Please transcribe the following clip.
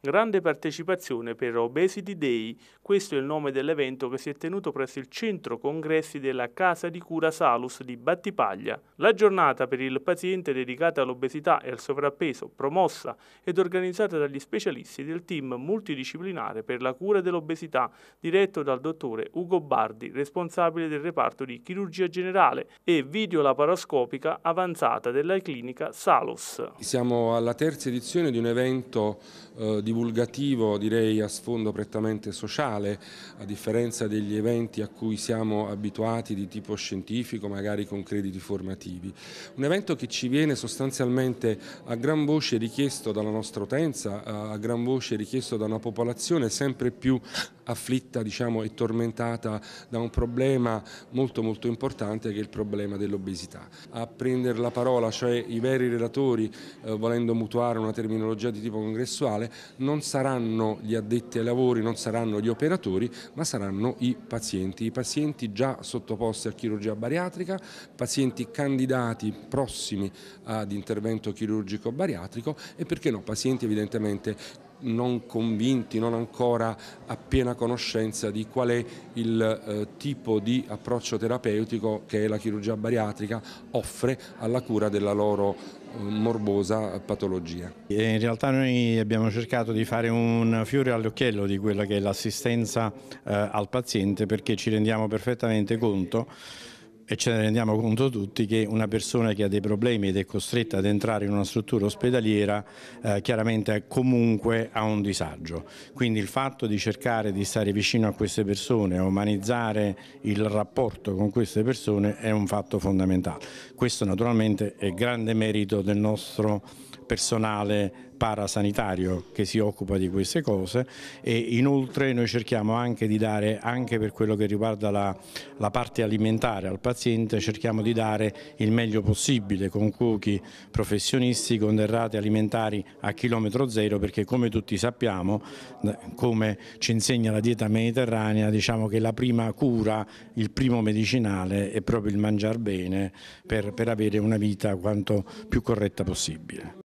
Grande partecipazione per Obesity Day, questo è il nome dell'evento che si è tenuto presso il centro congressi della Casa di Cura Salus di Battipaglia. La giornata per il paziente dedicata all'obesità e al sovrappeso, promossa ed organizzata dagli specialisti del team multidisciplinare per la cura dell'obesità, diretto dal dottore Ugo Bardi, responsabile del reparto di chirurgia generale e videolaparoscopica avanzata della clinica Salus. Siamo alla terza edizione di un evento eh, di divulgativo direi a sfondo prettamente sociale, a differenza degli eventi a cui siamo abituati di tipo scientifico, magari con crediti formativi. Un evento che ci viene sostanzialmente a gran voce richiesto dalla nostra utenza, a gran voce richiesto da una popolazione sempre più afflitta diciamo, e tormentata da un problema molto molto importante che è il problema dell'obesità. A prendere la parola, cioè i veri relatori, eh, volendo mutuare una terminologia di tipo congressuale, non saranno gli addetti ai lavori, non saranno gli operatori, ma saranno i pazienti, i pazienti già sottoposti a chirurgia bariatrica, pazienti candidati prossimi ad intervento chirurgico bariatrico e perché no, pazienti evidentemente non convinti, non ancora a piena conoscenza di qual è il eh, tipo di approccio terapeutico che la chirurgia bariatrica offre alla cura della loro eh, morbosa patologia. In realtà noi abbiamo cercato di fare un fiore all'occhiello di quella che è l'assistenza eh, al paziente perché ci rendiamo perfettamente conto e ce ne rendiamo conto tutti che una persona che ha dei problemi ed è costretta ad entrare in una struttura ospedaliera eh, chiaramente comunque ha un disagio. Quindi il fatto di cercare di stare vicino a queste persone, umanizzare il rapporto con queste persone è un fatto fondamentale. Questo naturalmente è grande merito del nostro personale parasanitario che si occupa di queste cose e inoltre noi cerchiamo anche di dare, anche per quello che riguarda la, la parte alimentare al paziente, cerchiamo di dare il meglio possibile con cuochi professionisti, con derrate alimentari a chilometro zero perché come tutti sappiamo, eh, come ci insegna la dieta mediterranea, diciamo che la prima cura, il primo medicinale è proprio il mangiare bene per, per avere una vita quanto più corretta possibile.